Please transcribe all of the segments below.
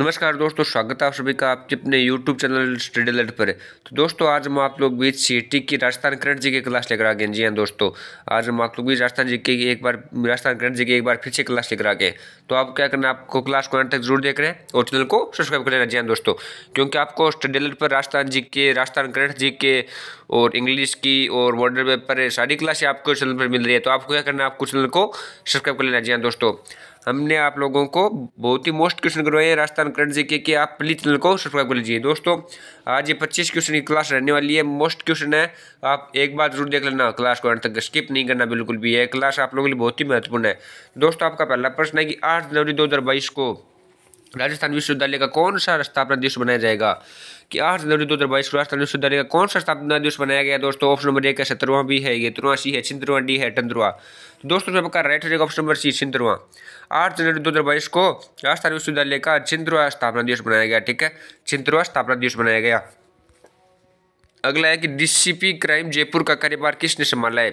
नमस्कार दोस्तों स्वागत है आप सभी का आपके अपने यूट्यूब चैनल स्टडी लेट पर तो दोस्तों आज हम आप लोग बीच सी e की राजस्थान करंट जी की क्लास लेकर आ गए जी हाँ दोस्तों आज हम आप लोग बीच राजस्थान जी की एक बार राजस्थान करंट जी की एक बार फिर से क्लास लेकर आ गए तो आप क्या करना आपको क्लास को अंत तक जरूर देख रहे हैं और चैनल को सब्सक्राइब कर लेना जी हाँ दोस्तों क्योंकि आपको स्टडी लेट पर राजस्थान जी के राजस्थान करंट जी के और इंग्लिश की और वर्डर पेपर सारी क्लासें आपको चैनल पर मिल रही है तो आपको क्या करना है आपको चैनल को सब्सक्राइब कर लेना जी हाँ दोस्तों हमने आप लोगों को बहुत ही मोस्ट क्वेश्चन करवाए हैं राजस्थान करंट जी के आप प्लीज चैनल को सब्सक्राइब कर लीजिए दोस्तों आज ये पच्चीस क्वेश्चन की क्लास रहने वाली है मोस्ट क्वेश्चन है आप एक बार जरूर देख लेना क्लास को अंत तक स्किप नहीं करना बिल्कुल भी है क्लास आप लोगों के लिए बहुत ही महत्वपूर्ण है दोस्तों आपका पहला प्रश्न है कि आठ जनवरी दो को राजस्थान विश्वविद्यालय का कौन सा स्थापना दिवस बनाया जाएगा कि आठ जनवरी दो हज़ार बाईस को राजस्थान विश्वविद्यालय का कौन सा स्थापना दिवस बनाया गया दोस्तों ऑप्शन नंबर एक है सत्रवा भी है ये तुरुआ सी है छिंदरवा डी है टंदरवा तो दोस्तों जब का राइट रहेगा ऑप्शन नंबर सी छिंदरवा आठ जनवरी दो हज़ार बाईस को राजस्थान विश्वविद्यालय का छिंदरवा स्थापना दिवस बनाया गया ठीक है छिंदरवा स्थापना दिवस बनाया गया अगला है कि डीसीपी क्राइम जयपुर का कार्यभार किसने संभाला है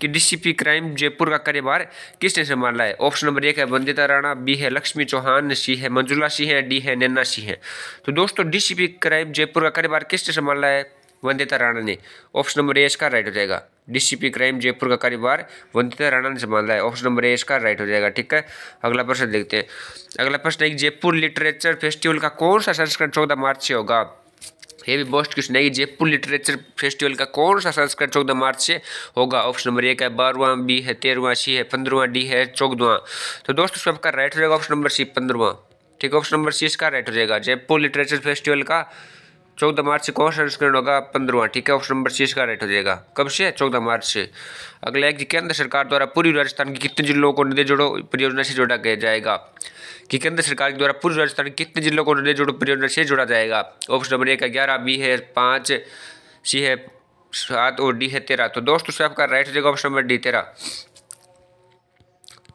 कि डीसीपी क्राइम जयपुर का कार्यभार किसने संभाला है ऑप्शन नंबर एक है वंदिता राणा बी है लक्ष्मी चौहान सी है मंजुला सिंह है डी है नैना सिंह है तो दोस्तों डीसीपी क्राइम जयपुर का कार्यभार किसने संभाला है वंदिता राणा ने ऑप्शन नंबर ए इसका राइट हो जाएगा डीसीपी क्राइम जयपुर का कार्यभार वंदिता राणा ने संभाला है ऑप्शन नंबर ए इसका राइट हो जाएगा ठीक है अगला प्रश्न देखते हैं अगला प्रश्न है जयपुर लिटरेचर फेस्टिवल का कौन सा संस्करण चौदह मार्च से होगा ये भी बोस्ट क्वेश्चन है कि जयपुर लिटरेचर फेस्टिवल का कौन सा संस्करण चौदह मार्च से होगा ऑप्शन नंबर एक है बारहवा बी है तेरहवा सी है पंद्रवा डी है चौदवा तो दोस्तों सबका आपका राइट हो जाएगा ऑप्शन नंबर सी पंद्रवा ठीक है ऑप्शन नंबर सी इसका राइट हो जाएगा जयपुर लिटरेचर फेस्टिवल का चौदह मार्च से कौन सा संस्करण होगा पंद्रवा ठीक है ऑप्शन नंबर सी इसका राइट हो जाएगा कब से चौदह मार्च से अगला एक केंद्र सरकार द्वारा पूरी राजस्थान के कितने जिलों को नदी जोड़ो परियोजना से जोड़ा गया जाएगा कि केंद्र सरकार के द्वारा पूरी राजस्थान के कितने जिलों को नदी जोड़ो परियोजना से जोड़ा जाएगा ऑप्शन नंबर एक है ग्यारह बी है पाँच सी है सात और डी है तेरह तो दोस्तों से आपका राइट हो जाएगा ऑप्शन नंबर डी तेरह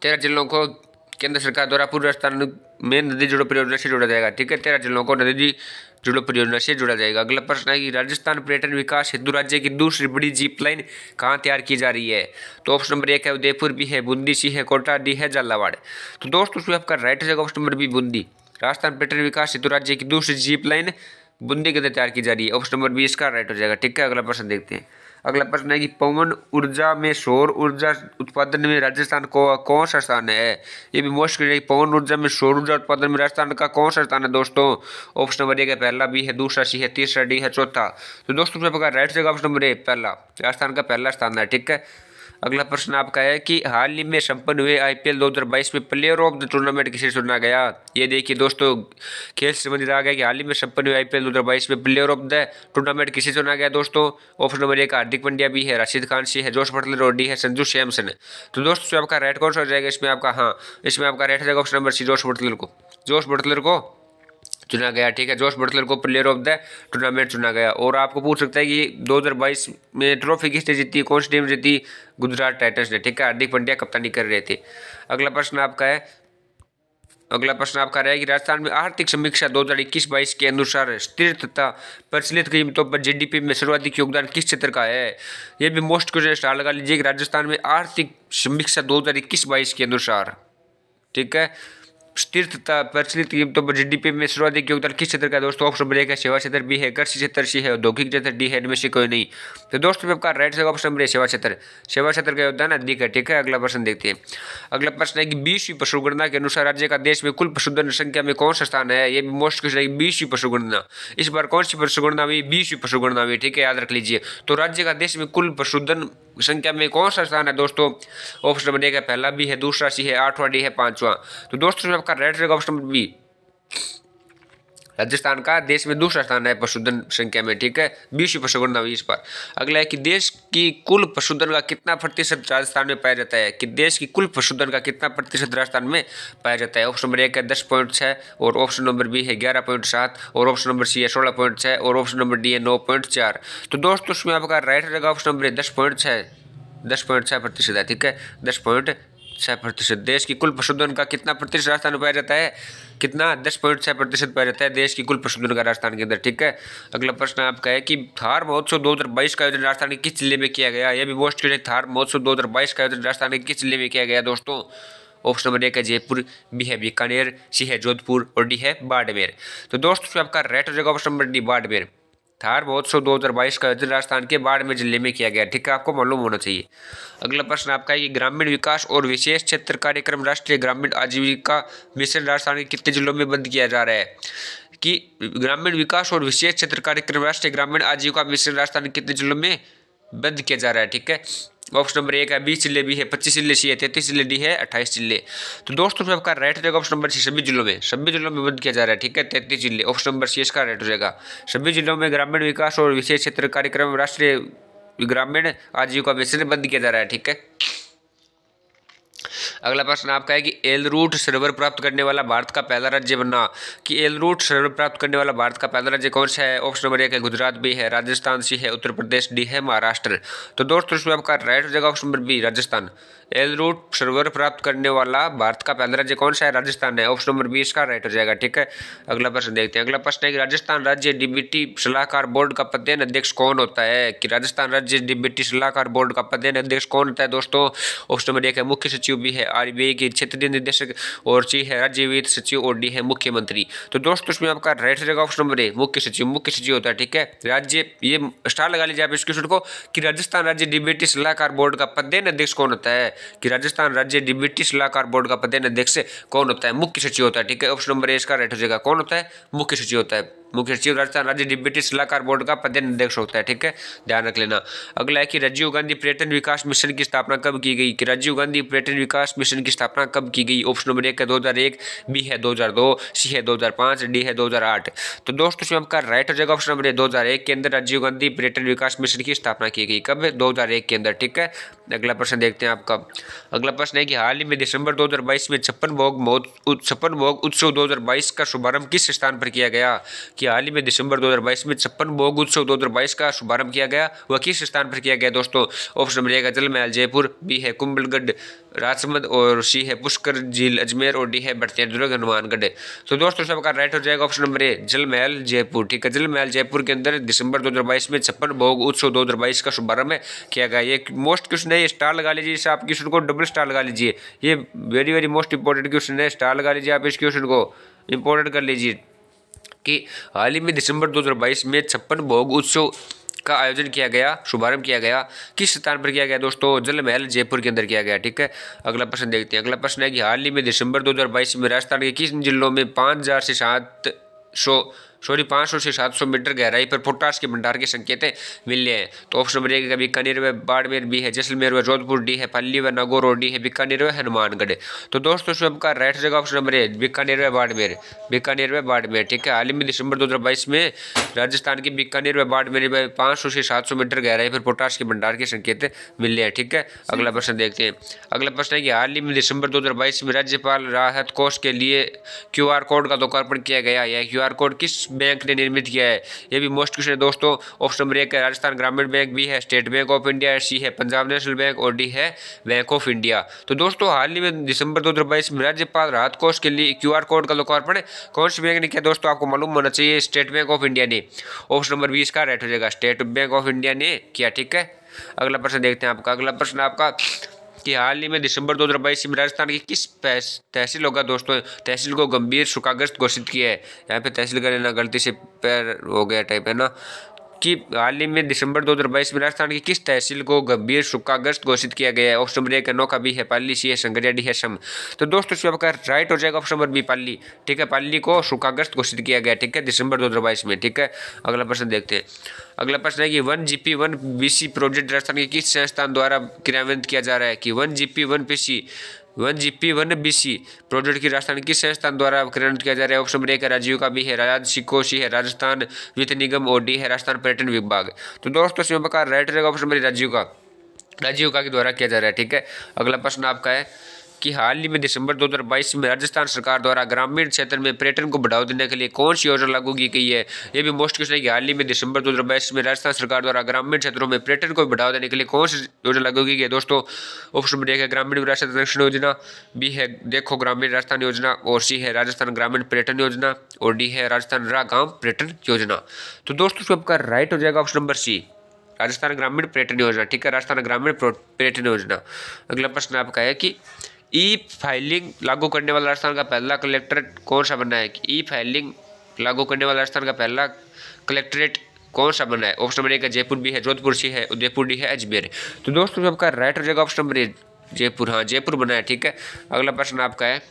तेरह जिलों को केंद्र सरकार द्वारा पूरी राजस्थान में नदी जोड़ो परियोजना से जोड़ा जाएगा ठीक है तेरह जिलों को नदी जुड़ो परियोजना से जोड़ा जाएगा अगला प्रश्न है कि राजस्थान पर्यटन विकास हेतु राज्य की दूसरी बड़ी जीप लाइन कहाँ तैयार की जा रही है तो ऑप्शन नंबर एक है उदयपुर भी है बूंदी सी है कोटा डी है झालावाड़ तो दोस्तों उसमें आपका राइट हो जाएगा option number B Bundi Rajasthan पर्यटन विकास हेतु राज्य की दूसरी जीप लाइन बूंदी के अंदर तैयार की जा रही है ऑप्शन नंबर बी इसका राइट हो जाएगा ठीक है अगला प्रश्न देखते हैं अगला प्रश्न है कि पवन ऊर्जा में सौर ऊर्जा उत्पादन में राजस्थान को कौन सा स्थान है ये भी मोस्ट है पवन ऊर्जा में सौर ऊर्जा उत्पादन में राजस्थान का कौन सा स्थान है दोस्तों ऑप्शन नंबर एक है पहला भी है दूसरा सी है तीसरा डी है चौथा तो दोस्तों राइट जगह ऑप्शन नंबर ए पहला राजस्थान का पहला स्थान है ठीक है अगला प्रश्न आपका है कि हाल ही में संपन्न हुए आईपीएल 2022 में प्लेयर ऑफ द टूर्नामेंट किसे चुना गया ये देखिए दोस्तों खेल से संबंधित आ गया कि हाल ही में संपन्न हुए आईपीएल 2022 में प्लेयर ऑफ द टूर्नामेंट किसे चुना गया दोस्तों ऑप्शन नंबर एक हार्दिक पंड्या भी है राशिद खान सी है जोश पटल और डी है संजू सैमसन तो दोस्तों आपका राइट कौन सा हो जाएगा इसमें आपका हाँ इसमें आपका राइट हो जाएगा ऑप्शन नंबर सी जोश बटलर को जोश बटलर को चुना गया ठीक है जोश बटलर को प्लेयर ऑफ द टूर्नामेंट चुना गया और आपको पूछ सकता है कि 2022 में ट्रॉफी किसने जीती कौन सी टीम जीती गुजरात टाइटन्स ने ठीक है हार्दिक पंड्या कप्तानी कर रहे थे अगला प्रश्न आपका है अगला प्रश्न आपका रहेगा राजस्थान में आर्थिक समीक्षा 2021-22 के अनुसार स्थिर तथा प्रचलित कीमतों पर जीडीपी में सर्वाधिक योगदान किस क्षेत्र का है यह भी मोस्ट क्वेश्चन स्टार लगा लीजिए कि राजस्थान में आर्थिक समीक्षा 2021-22 के अनुसार ठीक है शीर्ष तथा प्रचलित कीमतों पर जीडीपी में सर्वाधिक योगदान किस क्षेत्र का दोस्तों ऑप्शन बनेगा सेवा क्षेत्र बी है कृषि क्षेत्र सी है औद्योगिक क्षेत्र डी है इनमें से कोई नहीं तो दोस्तों में आपका राइट से ऑप्शन बने सेवा क्षेत्र सेवा क्षेत्र का योगदान अधिक है ठीक है अगला प्रश्न देखते हैं अगला प्रश्न है कि बीसवीं पशुगणना के अनुसार राज्य का देश में कुल पशुधन संख्या में कौन सा स्थान है ये भी मोस्ट क्वेश्चन है बीसवीं पशुगणना इस बार कौन सी पशुगणना हुई बीसवीं पशुगणना हुई ठीक है याद रख लीजिए तो राज्य का देश में कुल पशुधन संख्या में कौन सा स्थान है दोस्तों ऑप्शन बनेगा पहला भी है दूसरा सी है आठवां डी है पांचवा तो दोस्तों आपका राइट रहेगा ऑप्शन नंबर बी राजस्थान का देश में दूसरा स्थान है पशुधन संख्या में ठीक है बीस पशुधन इस पर अगला है कि देश की कुल पशुधन का कितना प्रतिशत राजस्थान में पाया जाता है कि देश की कुल पशुधन का कितना प्रतिशत राजस्थान में पाया जाता है ऑप्शन नंबर एक है दस पॉइंट छः और ऑप्शन नंबर बी है ग्यारह पॉइंट सात और ऑप्शन नंबर सी है सोलह पॉइंट छः और ऑप्शन नंबर डी है नौ पॉइंट चार तो दोस्तों उसमें आपका राइट रहेगा ऑप्शन नंबर है दस पॉइंट छः दस पॉइंट छः प्रतिशत है ठीक है दस पॉइंट छः प्रतिशत देश की कुल पशुधन का कितना प्रतिशत राजस्थान में पाया जाता है कितना दस पॉइंट छः प्रतिशत पाया जाता है देश की कुल पशुधन का राजस्थान के अंदर ठीक है अगला प्रश्न आपका है कि थार महोत्सव दो हज़ार बाईस का आयोजन राजस्थान के किस जिले में किया गया यह भी मोस्ट है थार महोत्सव दो हज़ार बाईस का आयोजन राजस्थान के किस जिले में किया गया दोस्तों ऑप्शन नंबर एक है जयपुर बी है बीकानेर सी है जोधपुर और डी है बाड़मेर तो दोस्तों आपका राइट हो जाएगा option number D Barmer Thar महोत्सव बाईस का आयोजन राजस्थान के बाड़मेर जिले में किया गया ठीक है आपको मालूम होना चाहिए अगला प्रश्न आपका है कि ग्रामीण विकास और विशेष क्षेत्र कार्यक्रम राष्ट्रीय ग्रामीण आजीविका मिशन राजस्थान के कितने जिलों में बंद किया जा रहा है कि ग्रामीण विकास और विशेष क्षेत्र कार्यक्रम राष्ट्रीय ग्रामीण आजीविका मिशन राजस्थान के कितने जिलों में बंद किया जा रहा है ठीक है ऑप्शन नंबर एक है बीस चिल्ले बी है पच्चीस चिल्ले सी है तैतीस चिल्ले डी है अट्ठाईस चिल्ले तो दोस्तों फिर आपका राइट हो जाएगा ऑप्शन नंबर सी सभी जिलों में सभी जिलों में बंद किया जा रहा है ठीक है तैतीस जिले ऑप्शन नंबर सी इसका राइट हो जाएगा सभी जिलों में ग्रामीण विकास और विशेष क्षेत्र कार्यक्रम राष्ट्रीय ग्रामीण आजीविका मिशन बंद किया जा रहा है ठीक है अगला प्रश्न आपका है कि एलरूट सरोवर सर्वर प्राप्त करने वाला भारत का पहला राज्य बनना कि एलरूट सरोवर सर्वर प्राप्त करने वाला भारत का पहला राज्य कौन सा है ऑप्शन नंबर एक है गुजरात बी है राजस्थान सी है उत्तर प्रदेश डी है महाराष्ट्र तो दोस्तों आपका राइट हो जाएगा ऑप्शन नंबर बी राजस्थान एल रूट सरोवर प्राप्त करने वाला भारत का पहला राज्य कौन सा है राजस्थान है ऑप्शन नंबर बी इसका राइट हो जाएगा ठीक है अगला प्रश्न देखते हैं अगला प्रश्न है कि राजस्थान राज्य डीबीटी सलाहकार बोर्ड का पदेन अध्यक्ष कौन होता है कि राजस्थान राज्य डीबीटी सलाहकार बोर्ड का पदेन अध्यक्ष कौन होता है दोस्तों ऑप्शन नंबर एक है मुख्य सचिव भी है आर की क्षेत्रीय निदेशक और सी है राज्य वित्त सचिव और डी है मुख्यमंत्री तो दोस्तों उसमें आपका राइट हो जाएगा ऑप्शन नंबर ए मुख्य सचिव मुख्य सचिव होता है ठीक है राज्य ये स्टार लगा लीजिए आप इसके को कि राजस्थान राज्य डीबीटी सलाहकार बोर्ड का पदेन अध्यक्ष कौन होता है कि राजस्थान राज्य डिब्यूटी सलाहकार बोर्ड का पदेन अध्यक्ष कौन होता है मुख्य सचिव होता है ठीक है ऑप्शन नंबर ए इसका राइट हो जाएगा कौन होता है मुख्य सचिव होता है मुख्य सचिव राजस्थान राज्य डिब्यूटी सलाहकार बोर्ड का प्रधान अध्यक्ष होता है ठीक है ध्यान रख लेना अगला है कि राजीव गांधी पर्यटन विकास मिशन की स्थापना कब की गई कि राजीव गांधी पर्यटन विकास मिशन की स्थापना कब की गई ऑप्शन नंबर एक है दो हजार एक बी है दो हजार दो सी है दो हजार डी है दो हजार आठ तो दोस्तों इसमें आपका राइट हो जाएगा ऑप्शन नंबर दो हजार एक के अंदर राजीव गांधी पर्यटन विकास मिशन की स्थापना की गई कब दो हजार एक के अंदर ठीक है अगला प्रश्न देखते हैं आपका अगला प्रश्न है कि हाल ही में दिसंबर 2022 में छप्पन भोग छप्पन भोग उत्सव 2022 का शुभारंभ किस स्थान पर किया गया कि हाल ही में दिसंबर 2022 में छप्पन भोग उत्सव 2022 का शुभारंभ किया गया वह किस स्थान पर किया गया दोस्तों ऑप्शन नंबर एक जलमहल जयपुर बी है कुंभलगढ़ राजसमंद और सी है पुष्कर झील अजमेर और डी है बढ़ते दुर्ग हनुमानगढ़ तो दोस्तों सबका राइट हो जाएगा option number A Jalmahal Jaipur ठीक है जलमहल जयपुर के अंदर दिसंबर दो में छप्पन भोग उत्सव दो का शुभारंभ किया गया ये मोस्ट क्वेश्चन है स्टार लगा लीजिए इसे आप क्वेश्चन को डबल स्टार लगा लीजिए ये very very most important question है स्टार लगा लीजिए आप इस क्वेश्चन को इंपॉर्टेंट कर लीजिए कि हाल ही में दिसंबर 2022 में छप्पन भोग उत्सव का आयोजन किया गया शुभारंभ किया गया किस स्थान पर किया गया दोस्तों जल महल जयपुर के अंदर किया गया ठीक है अगला प्रश्न देखते हैं अगला प्रश्न है कि हाल ही में दिसंबर 2022 में राजस्थान के किस जिलों में पाँच हज़ार से सात सौ सॉरी 500 से 700 मीटर गहराई पर पोटाश के भंडार के संकेत मिले हैं तो ऑप्शन नंबर एक बीकानेर में बाड़मेर बी है जैसलमेर व जोधपुर डी है पल्ली व नागौर और डी है बीकानेर में हनुमानगढ़ तो दोस्तों स्वयं का राइट जगह ऑप्शन नंबर है बीकानेर में बाड़मेर बीकानेर में बाड़मेर ठीक है हाल ही में दिसंबर दो में राजस्थान के बीकानेर में बाड़मेर में पाँच से सात मीटर गहराई पर पोटास के भंडार के संकेत मिले हैं ठीक है अगला प्रश्न देखते हैं अगला प्रश्न है कि हाल ही में दिसंबर दो में राज्यपाल राहत कोष के लिए क्यू कोड का लोकार्पण किया गया यह क्यू कोड किस बैंक ने निर्मित किया है ये भी मोस्ट क्वेश्चन है दोस्तों ऑप्शन नंबर एक है राजस्थान ग्रामीण बैंक बी है State Bank of India C है पंजाब नेशनल बैंक और डी है बैंक ऑफ इंडिया तो दोस्तों हाल ही में दिसंबर दो में राज्यपाल राहत कोष के लिए क्यू कोड का लोकार्पण कौन से बैंक ने किया दोस्तों आपको मालूम होना चाहिए स्टेट बैंक ऑफ इंडिया ने ऑप्शन नंबर बीस का राइट हो जाएगा स्टेट बैंक ऑफ इंडिया ने किया ठीक है अगला प्रश्न देखते हैं आपका अगला प्रश्न आपका कि हाल ही में दिसंबर दो हज़ार बाईस में राजस्थान की किस तहसील होगा दोस्तों तहसील को गंभीर सुखाग्रस्त घोषित किया है यहाँ पे तहसील का ना गलती से पैर हो गया टाइप है ना कि हाल ही में दिसंबर 2022 में राजस्थान की किस तहसील को गंभीर सुखाग्रस्त घोषित किया गया है ऑप्शन नंबर एक अनोखा बी है पाली सी है संगरिया डी है सम तो दोस्तों इसमें आपका राइट हो जाएगा ऑप्शन नंबर बी पाली ठीक है पाली को सुखाग्रस्त घोषित किया गया ठीक है दिसंबर दो में ठीक है अगला प्रश्न देखते हैं अगला प्रश्न है कि one G P one B C project Rajasthan के किस संस्थान द्वारा क्रियान्वित किया जा रहा है कि one G P one P C one G P one B C project की राजस्थान किस संस्थान द्वारा क्रियान्वित किया जा रहा है ऑप्शन नंबर एक है राजीव का बी है राज सिकोशी है राजस्थान वित्त निगम और डी है राजस्थान पर्यटन विभाग तो दोस्तों इसमें प्रकार राइट रहेगा ऑप्शन नंबर राजीव का राजीव का के द्वारा किया जा रहा है ठीक है अगला प्रश्न आपका है कि हाल ही में दिसंबर 2022 में राजस्थान सरकार द्वारा ग्रामीण क्षेत्र में पर्यटन को बढ़ावा देने के लिए कौन सी योजना लागू की गई है ये भी मोस्ट क्वेश्चन है कि हाल ही में दिसंबर 2022 में राजस्थान सरकार द्वारा ग्रामीण क्षेत्रों में पर्यटन को बढ़ावा देने के लिए कौन सी योजना लागू की गई है दोस्तों ऑप्शन में देखा ग्रामीण विरासत संरक्षण योजना बी है देखो ग्रामीण राजस्थान योजना और सी है राजस्थान ग्रामीण पर्यटन योजना और डी है राजस्थान रा गांव पर्यटन योजना तो दोस्तों आपका राइट हो जाएगा ऑप्शन नंबर सी राजस्थान ग्रामीण पर्यटन योजना ठीक है राजस्थान ग्रामीण पर्यटन योजना अगला प्रश्न आपका है कि ई फाइलिंग लागू करने वाला राजस्थान का पहला कलेक्ट्रेट कौन सा बना है ई फाइलिंग लागू करने वाला राजस्थान का पहला कलेक्ट्रेट कौन सा बना है ऑप्शन नंबर एक है जयपुर बी है जोधपुर सी है उदयपुर डी है अजमेर तो दोस्तों आपका राइट हो जाएगा ऑप्शन नंबर जयपुर हाँ जयपुर बना है ठीक है अगला प्रश्न आपका है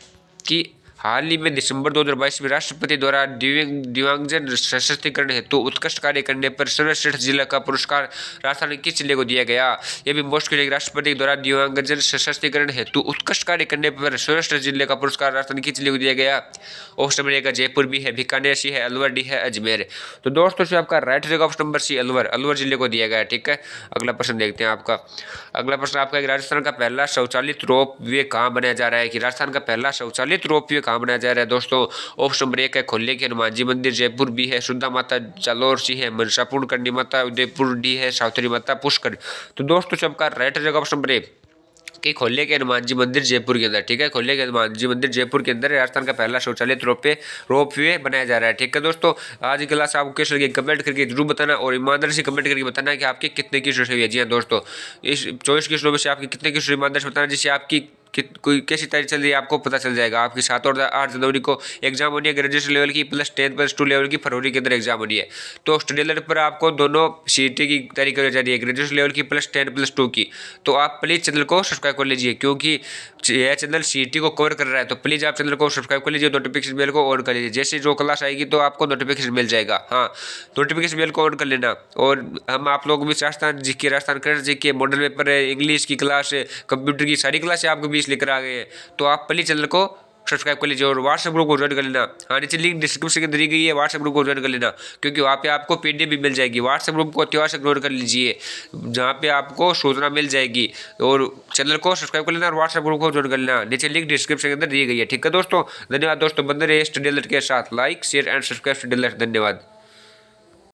कि हाल ही में दिसंबर 2022 में राष्ट्रपति द्वारा दिव्यांगजन सशक्तिकरण हेतु तो उत्कृष्ट कार्य करने पर सर्वश्रेष्ठ जिला का पुरस्कार राजस्थान के जिले को दिया गया यह भी मोस्ट के राष्ट्रपति द्वारा दिव्यांगजन सशक्तिकरण हेतु तो उत्कृष्ट कार्य करने पर सर्वश्रेष्ठ जिले का पुरस्कार राजस्थान किस जिले को दिया गया ऑप्शन नंबर एक जयपुर भी है बीकानेर सी है अलवर डी है अजमेर तो दोस्तों से आपका राइट रहेगा option number C Alwar Alwar जिले को दिया गया ठीक है अगला प्रश्न देखते हैं आपका अगला प्रश्न आपका राजस्थान का पहला शौचालित रोप वे कहाँ बनाया जा रहा है कि राजस्थान का पहला शौचालित रोप वे कामना जा रहा है दोस्तों ऑप्शन नंबर एक है खोले के हनुमान जी मंदिर जयपुर बी है शुद्धा माता जालोर सी है मनसापूर्ण करनी माता उदयपुर डी है सावतरी माता पुष्कर तो दोस्तों सबका राइट हो जाएगा ऑप्शन नंबर एक कि खोले के हनुमान जी मंदिर जयपुर के अंदर ठीक है खोले के हनुमान जी मंदिर जयपुर के अंदर राजस्थान का पहला शौचालय रोपे रोप वे बनाया जा रहा है ठीक है दोस्तों आज की क्लास आपको कैसे लगी कमेंट करके जरूर बताना और ईमानदारी से कमेंट करके बताना कि आपके कितने की हुई है जी हाँ दोस्तों इस चौबीस किशनों में से आपकी कितने की ईमानदारी से बताना जिससे आपकी कि कोई कैसी तारीख चल रही है आपको पता चल जाएगा आपकी सात और आठ जनवरी को एग्जाम होनी है ग्रेजुएशन लेवल की plus tenth plus two level की फरवरी के अंदर एग्जाम होनी है तो स्टडी पर आपको दोनों सी की तैयारी करनी चाहिए ग्रेजुएशन लेवल की प्लस टेन प्लस टू की तो आप प्लीज़ चैनल को सब्सक्राइब कर लीजिए क्योंकि यह चैनल सी को कवर कर रहा है तो प्लीज़ आप चैनल को सब्सक्राइब कर लीजिए नोटिफिकेशन बेल को ऑन कर लीजिए जैसे जो क्लास आएगी तो आपको नोटिफिकेशन मिल जाएगा हाँ नोटिफिकेशन बेल को ऑन कर लेना और हम आप लोगों को भी राजस्थान जी के राजस्थान कृष्ण जी के मॉडल पेपर है इंग्लिश की क्लास है कंप्यूटर की सारी क्लास है आपको भी बीस लेकर आ गए हैं तो आप पहले चैनल को सब्सक्राइब कर लीजिए और व्हाट्सएप ग्रुप को ज्वाइन कर लेना हाँ नीचे लिंक डिस्क्रिप्शन के अंदर गई है व्हाट्सएप ग्रुप को ज्वाइन कर लेना क्योंकि वहाँ पे आपको पीडीएफ भी मिल जाएगी व्हाट्सएप ग्रुप को अत्यवश्य इग्नोर कर लीजिए जहाँ पे आपको सूचना मिल जाएगी और चैनल को सब्सक्राइब कर लेना और व्हाट्सएप ग्रुप को ज्वाइन कर लेना नीचे लिंक डिस्क्रिप्शन के अंदर दी गई है ठीक है दोस्तों धन्यवाद दोस्तों बंद रहे स्टडी अलर्ट के साथ like share and subscribe Study Alert धन्यवाद